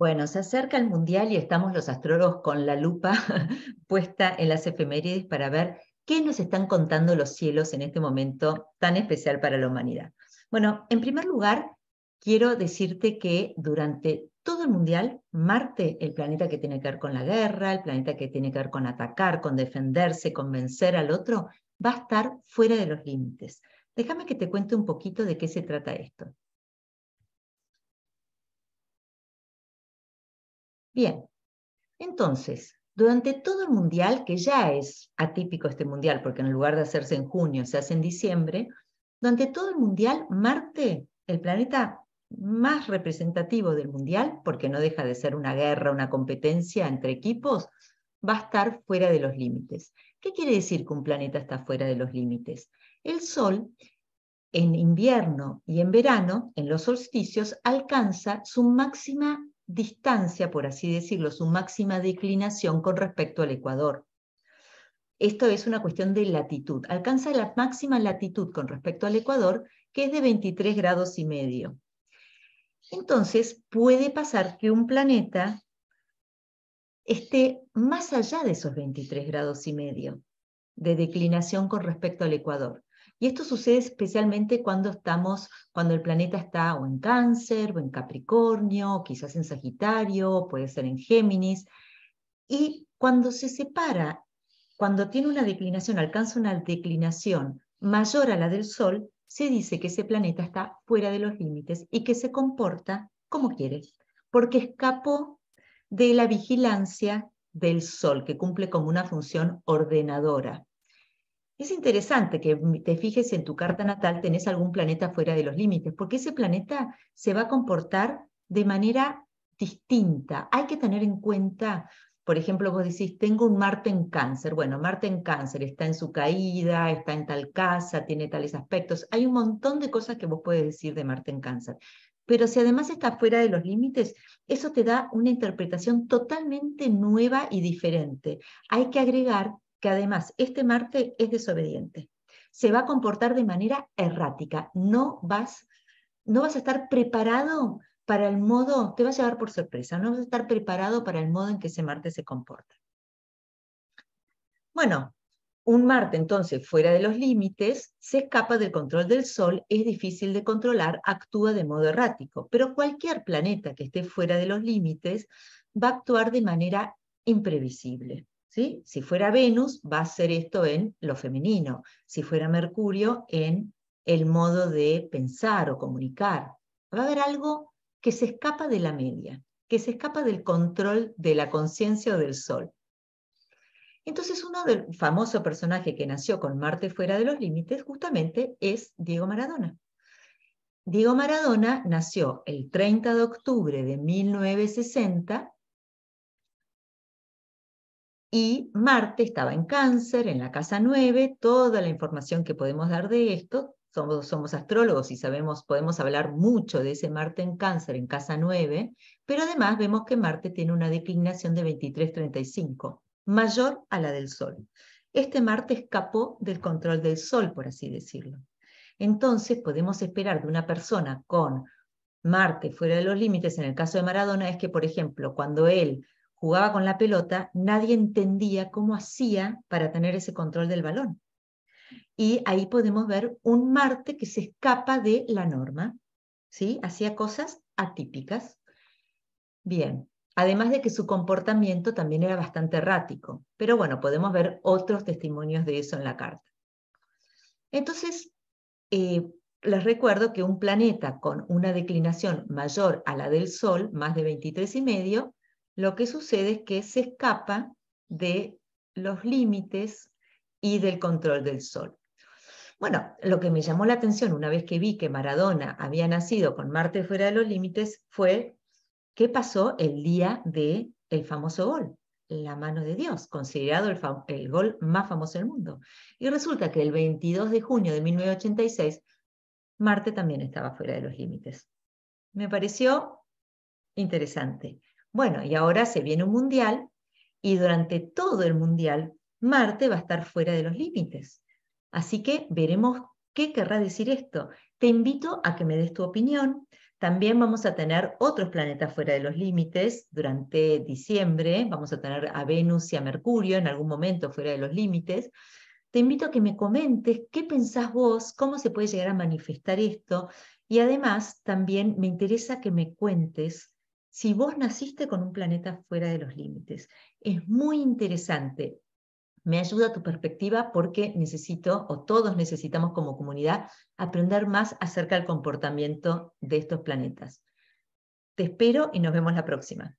Bueno, se acerca el Mundial y estamos los astrólogos con la lupa puesta en las efemérides para ver qué nos están contando los cielos en este momento tan especial para la humanidad. Bueno, en primer lugar, quiero decirte que durante todo el mundial, Marte, el planeta que tiene que ver con la guerra, el planeta que tiene que ver con atacar, con defenderse, con vencer al otro, va a estar fuera de los límites. Déjame que te cuente un poquito de qué se trata esto. Bien, entonces, durante todo el Mundial, que ya es atípico este Mundial, porque en lugar de hacerse en junio, se hace en diciembre, durante todo el Mundial, Marte, el planeta más representativo del Mundial, porque no deja de ser una guerra, una competencia entre equipos, va a estar fuera de los límites. ¿Qué quiere decir que un planeta está fuera de los límites? El Sol en invierno y en verano, en los solsticios, alcanza su máxima distancia, por así decirlo, su máxima declinación con respecto al ecuador. Esto es una cuestión de latitud. Alcanza la máxima latitud con respecto al ecuador, que es de 23 grados y medio. Entonces, puede pasar que un planeta esté más allá de esos 23 grados y medio de declinación con respecto al ecuador. Y esto sucede especialmente cuando estamos, cuando el planeta está o en cáncer, o en Capricornio, o quizás en Sagitario, puede ser en Géminis. Y cuando se separa, cuando tiene una declinación, alcanza una declinación mayor a la del Sol, se dice que ese planeta está fuera de los límites y que se comporta como quiere, porque escapó de la vigilancia del Sol, que cumple como una función ordenadora. Es interesante que te fijes en tu carta natal tenés algún planeta fuera de los límites, porque ese planeta se va a comportar de manera distinta. Hay que tener en cuenta, por ejemplo, vos decís, tengo un Marte en cáncer. Bueno, Marte en cáncer está en su caída, está en tal casa, tiene tales aspectos. Hay un montón de cosas que vos puedes decir de Marte en cáncer. Pero si además está fuera de los límites, eso te da una interpretación totalmente nueva y diferente. Hay que agregar que además este Marte es desobediente. Se va a comportar de manera errática. No vas, no vas a estar preparado para el modo, te vas a llevar por sorpresa, no vas a estar preparado para el modo en que ese Marte se comporta. Bueno, un Marte entonces fuera de los límites se escapa del control del Sol, es difícil de controlar, actúa de modo errático, pero cualquier planeta que esté fuera de los límites va a actuar de manera imprevisible. Si fuera Venus, va a ser esto en lo femenino. Si fuera Mercurio, en el modo de pensar o comunicar. Va a haber algo que se escapa de la media, que se escapa del control de la conciencia o del sol. Entonces, uno del famoso personaje que nació con Marte fuera de los límites, justamente, es Diego Maradona. Diego Maradona nació el 30 de octubre de 1960 y Marte estaba en cáncer, en la casa 9, toda la información que podemos dar de esto, somos, astrólogos y sabemos, podemos hablar mucho de ese Marte en cáncer en casa 9, pero además vemos que Marte tiene una declinación de 23-35, mayor a la del Sol. Este Marte escapó del control del Sol, por así decirlo. Entonces podemos esperar de una persona con Marte fuera de los límites, en el caso de Maradona, es que, por ejemplo, cuando él jugaba con la pelota, nadie entendía cómo hacía para tener ese control del balón. Y ahí podemos ver un Marte que se escapa de la norma, ¿sí? Hacía cosas atípicas. Bien, además de que su comportamiento también era bastante errático, pero bueno, podemos ver otros testimonios de eso en la carta. Entonces, eh, les recuerdo que un planeta con una declinación mayor a la del Sol, más de 23 y medio, lo que sucede es que se escapa de los límites y del control del sol. Bueno, lo que me llamó la atención una vez que vi que Maradona había nacido con Marte fuera de los límites fue qué pasó el día del el famoso gol, la mano de Dios, considerado el, gol más famoso del mundo. Y resulta que el 22 de junio de 1986, Marte también estaba fuera de los límites. Me pareció interesante. Bueno, y ahora se viene un mundial y durante todo el mundial Marte va a estar fuera de los límites. Así que veremos qué querrá decir esto. Te invito a que me des tu opinión. También vamos a tener otros planetas fuera de los límites durante diciembre. Vamos a tener a Venus y a Mercurio en algún momento fuera de los límites. Te invito a que me comentes qué pensás vos, cómo se puede llegar a manifestar esto. Y además, también me interesa que me cuentes si vos naciste con un planeta fuera de los límites. Es muy interesante. Me ayuda tu perspectiva porque necesito, o todos necesitamos como comunidad, aprender más acerca del comportamiento de estos planetas. Te espero y nos vemos la próxima.